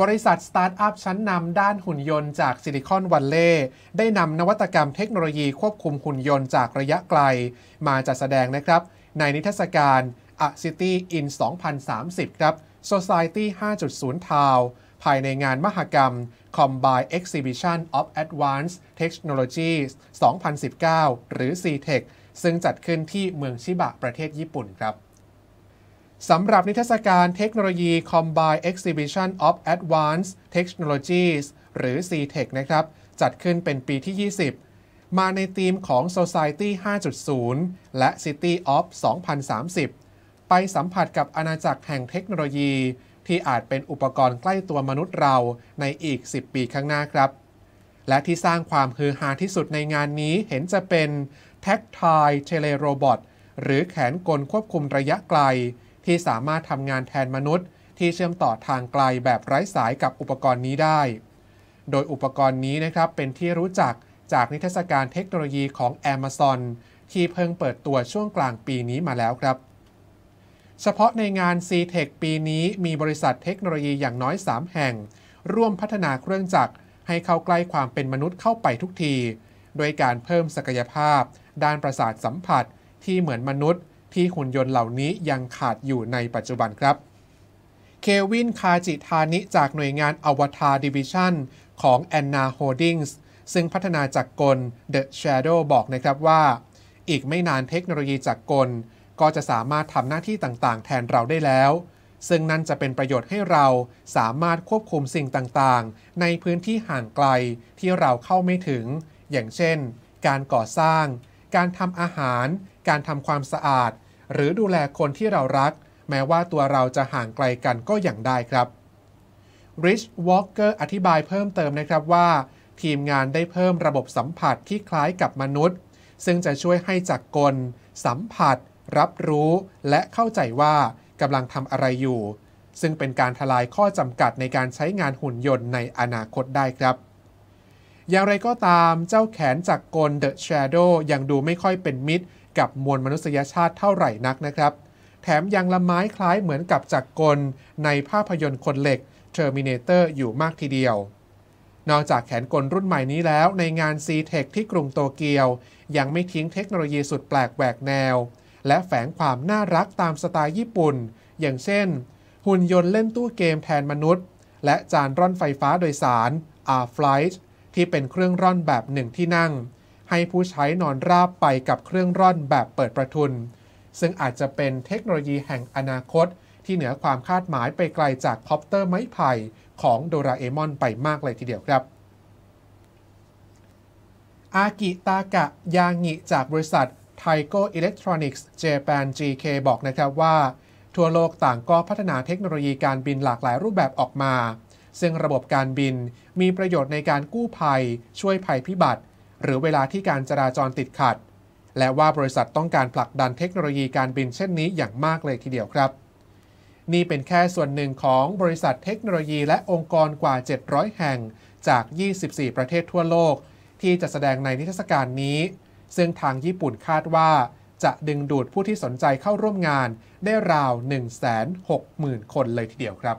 บริษัทสตาร์ทอัพชั้นนำด้านหุ่นยนต์จากซิลิคอนวัลเลย์ได้นำนวัตกรรมเทคโนโลยีควบคุมหุ่นยนต์จากระยะไกล มาจัดแสดงนะครับในนิทรรศการ A City in 2030 ครับ Society 5.0 Town ภายในงานมหกรรม c o m b i n e Exhibition of Advanced Technologies 2019 หรือ CTEC ซึ่งจัดขึ้นที่เมืองชิบะประเทศญี่ปุ่นครับสำหรับนิทรรศการเทคโนโลยี c o m b i n e Exhibition of Advanced Technologies หรือ CTEC นะครับ จัดขึ้นเป็นปีที่ 20 มาในธีมของ Society 5.0 และ City of 2030 ไปสัมผัสกับอาณาจักรแห่งเทคโนโลยี ที่อาจเป็นอุปกรณ์ใกล้ตัวมนุษย์เราในอีก 10 ปีข้างหน้าครับ และที่สร้างความฮือฮาที่สุดในงานนี้เห็นจะเป็น Tactile Tele Robot หรือแขนกลควบคุมระยะไกลที่สามารถทำงานแทนมนุษย์ ที่เชื่อมต่อทางไกลแบบไร้สายกับอุปกรณ์นี้ได้ โดยอุปกรณ์นี้นะครับเป็นที่รู้จักจากนิทรรศการเทคโนโลยีของ Amazon ที่เพิ่งเปิดตัวช่วงกลางปีนี้มาแล้วครับ เฉพาะในงาน C-Tech ปีนี้มีบริษัทเทคโนโลยีอย่างน้อย3แห่ง ร่วมพัฒนาเครื่องจักร ให้เข้าใกล้ความเป็นมนุษย์เข้าไปทุกที โดยการเพิ่มศักยภาพ ด้านประสาทสัมผัส ที่เหมือนมนุษย์ที่หุ่นยนต์เหล่านี้ยังขาดอยู่ในปัจจุบันครับ เควินคาจิธานิจากหน่วยงานอวตารดิวิชั่นของนนาโฮดดิ้งส์ซึ่งพัฒนาจากกล The Shadow บอกนะครับว่า อีกไม่นานเทคโนโลยีจากกล ก็จะสามารถทำหน้าที่ต่างๆ แทนเราได้แล้ว ซึ่งนั่นจะเป็นประโยชน์ให้เราสามารถควบคุมสิ่งต่างๆ ในพื้นที่ห่างไกลที่เราเข้าไม่ถึง อย่างเช่น การก่อสร้าง การทำอาหาร การทำความสะอาดหรือดูแลคนที่เรารัก แม้ว่าตัวเราจะห่างไกลกันก็อย่างได้ครับริชวอล์กเกอร์อธิบายเพิ่มเติมนะครับว่า ทีมงานได้เพิ่มระบบสัมผัสที่คล้ายกับมนุษย์ ซึ่งจะช่วยให้จักกล สัมผัส รับรู้ และเข้าใจว่ากำลังทำอะไรอยู่ ซึ่งเป็นการทลายข้อจำกัดในการใช้งานหุ่นยนต์ในอนาคตได้ครับอย่างไรก็ตามเจ้าแขนจากกลดอะแชโดว์ยังดูไม่ค่อยเป็นมิตร กับมวลมนุษยชาติเท่าไหร่นักนะครับ แถมยังละไม้คล้ายเหมือนกับจากกลในภาพยนตร์คนเหล็ก Terminator อยู่มากทีเดียว นอกจากแขนกลรุ่นใหม่นี้แล้วในงาน c t e c คที่กรุงโตเกียว ยังไม่ทิ้งเทคโนโลยีสุดแปลกแหวกแนว และแฝงความน่ารักตามสไตล์ญี่ปุ่น อย่างเช่น หุ่นยนต์เล่นตู้เกมแทนมนุษย์ และจานร่อนไฟฟ้าโดยสาร R-Flight ที่เป็นเครื่องร่อนแบบหนึ่งที่นั่ง ให้ผู้ใช้นอนราบไปกับเครื่องร่อนแบบเปิดประทุน ซึ่งอาจจะเป็นเทคโนโลยีแห่งอนาคตที่เหนือความคาดหมายไปไกลจากคอปเตอร์ไม้ไผ่ของโดราเอมอนไปมากเลยทีเดียวครับ อากิตากะยางิจากบริษัทไทโกอิเล็กทรอนิกส์เจแปน GK บอกนะครับว่า ทั่วโลกต่างก็พัฒนาเทคโนโลยีการบินหลากหลายรูปแบบออกมาซึ่งระบบการบินมีประโยชน์ในการกู้ภัย ช่วยภัยพิบัติ หรือเวลาที่การจราจรติดขัด และว่าบริษัทต้องการผลักดันเทคโนโลยีการบินเช่นนี้อย่างมากเลยทีเดียวครับ นี่เป็นแค่ส่วนหนึ่งของบริษัทเทคโนโลยีและองค์กรกว่า 700 แห่งจาก 24 ประเทศทั่วโลก ที่จะแสดงในนิทรรศการนี้ ซึ่งทางญี่ปุ่นคาดว่า จะดึงดูดผู้ที่สนใจเข้าร่วมงานได้ราว 160,000 คนเลยทีเดียวครับ